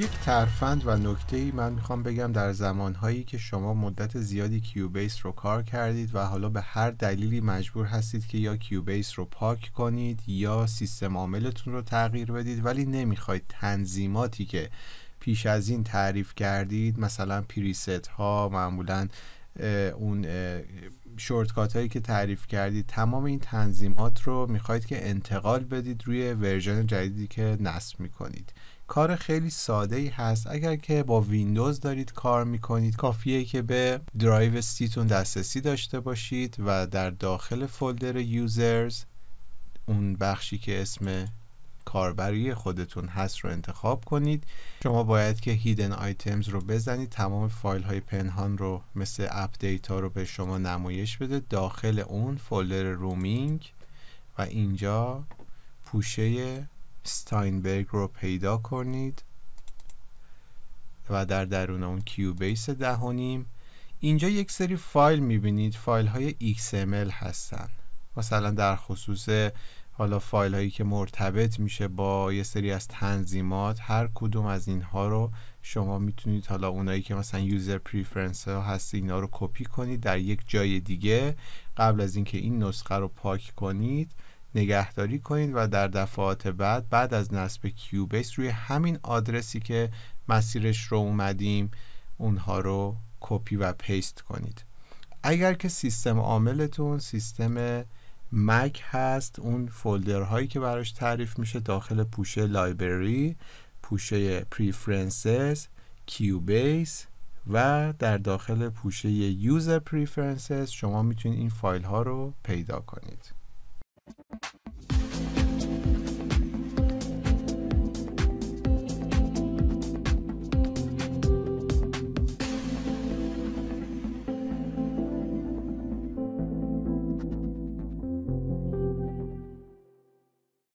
یک ترفند و نکته ای من میخوام بگم در زمانهایی که شما مدت زیادی کیوبیس رو کار کردید و حالا به هر دلیلی مجبور هستید که یا کیوبیس رو پاک کنید یا سیستم عاملتون رو تغییر بدید ولی نمیخواید تنظیماتی که پیش از این تعریف کردید مثلا پریست ها معمولا اون شورتکات هایی که تعریف کردید تمام این تنظیمات رو میخواید که انتقال بدید روی ورژن جدیدی که نصب میکنید کار خیلی ساده ای هست اگر که با ویندوز دارید کار میکنید کافیه که به درایو سیتون دسترسی داشته باشید و در داخل فولدر یوزرز اون بخشی که اسم کاربری خودتون هست رو انتخاب کنید شما باید که هیدن آیتمز رو بزنید تمام فایل های پنهان رو مثل اپدیت ها رو به شما نمایش بده داخل اون فولدر رومینگ و اینجا پوشه ستاینبرگ رو پیدا کنید و در درون اون بیس دهانیم اینجا یک سری فایل میبینید فایل های XML هستن مثلا در خصوص حالا فایل هایی که مرتبط میشه با یه سری از تنظیمات هر کدوم از اینها رو شما میتونید حالا اونایی که مثلا یوزر پریفرنس ها هست اینا رو کپی کنید در یک جای دیگه قبل از اینکه این نسخه رو پاک کنید نگهداری کنید و در دفعات بعد بعد از نصب کیوبیس روی همین آدرسی که مسیرش رو اومدیم اونها رو کپی و پیست کنید اگر که سیستم عاملتون سیستم مک هست اون فولدر هایی که براش تعریف میشه داخل پوشه لایبرری پوشه پریفرنسز بیس و در داخل پوشه یوزر پریفرنسز شما میتونید این فایل ها رو پیدا کنید